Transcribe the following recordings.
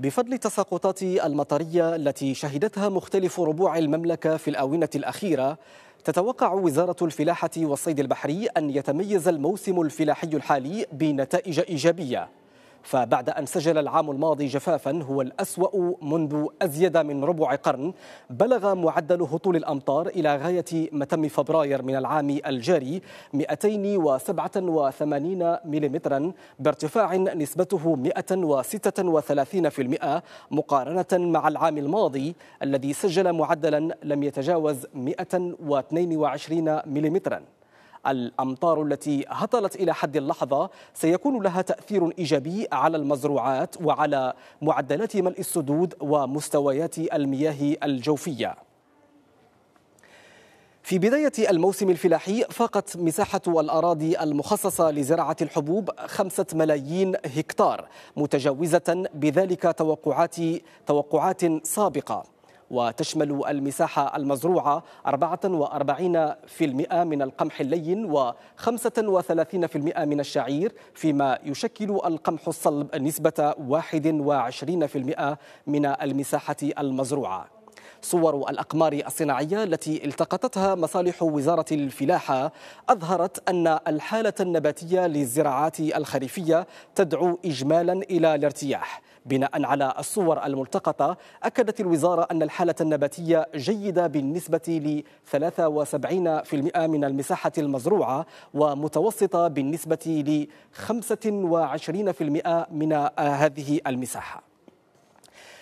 بفضل التساقطات المطرية التي شهدتها مختلف ربوع المملكة في الآونة الأخيرة تتوقع وزارة الفلاحة والصيد البحري أن يتميز الموسم الفلاحي الحالي بنتائج إيجابية فبعد أن سجل العام الماضي جفافا هو الأسوأ منذ أزيد من ربع قرن بلغ معدل هطول الأمطار إلى غاية متم فبراير من العام الجاري 287 ملم بارتفاع نسبته 136% مقارنة مع العام الماضي الذي سجل معدلا لم يتجاوز 122 ملم الأمطار التي هطلت إلى حد اللحظة سيكون لها تأثير إيجابي على المزروعات وعلى معدلات ملء السدود ومستويات المياه الجوفية في بداية الموسم الفلاحي فاقت مساحة الأراضي المخصصة لزراعة الحبوب خمسة ملايين هكتار متجاوزة بذلك توقعات توقعات سابقة وتشمل المساحة المزروعة 44% من القمح اللين و35% من الشعير فيما يشكل القمح الصلب نسبة 21% من المساحة المزروعة صور الأقمار الصناعية التي التقطتها مصالح وزارة الفلاحة أظهرت أن الحالة النباتية للزراعات الخريفية تدعو إجمالا إلى الارتياح بناء على الصور الملتقطة أكدت الوزارة أن الحالة النباتية جيدة بالنسبة ل 73% من المساحة المزروعة ومتوسطة بالنسبة ل 25% من هذه المساحة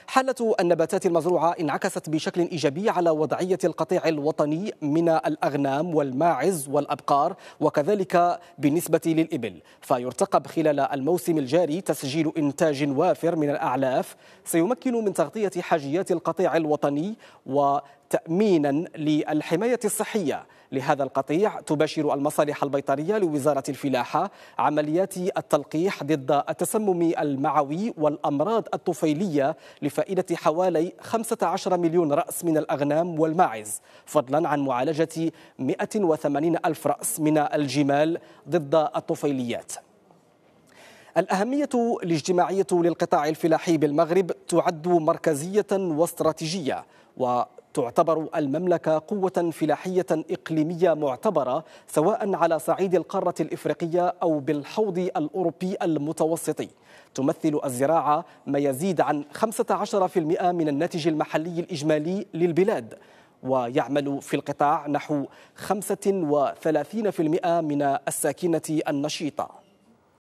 حالة النباتات المزروعة انعكست بشكل إيجابي على وضعية القطيع الوطني من الأغنام والماعز والأبقار وكذلك بالنسبة للإبل فيرتقب خلال الموسم الجاري تسجيل إنتاج وافر من الأعلاف سيمكن من تغطية حاجيات القطيع الوطني وتأمينا للحماية الصحية لهذا القطيع تباشر المصالح البيطرية لوزارة الفلاحة عمليات التلقيح ضد التسمم المعوي والأمراض الطفيلية لفائدة حوالي 15 مليون رأس من الأغنام والماعز فضلا عن معالجة 180 ألف رأس من الجمال ضد الطفيليات الأهمية الاجتماعية للقطاع الفلاحي بالمغرب تعد مركزية واستراتيجية و تعتبر المملكة قوة فلاحية إقليمية معتبرة سواء على صعيد القارة الإفريقية أو بالحوض الأوروبي المتوسطي تمثل الزراعة ما يزيد عن 15% من الناتج المحلي الإجمالي للبلاد ويعمل في القطاع نحو 35% من الساكنة النشيطة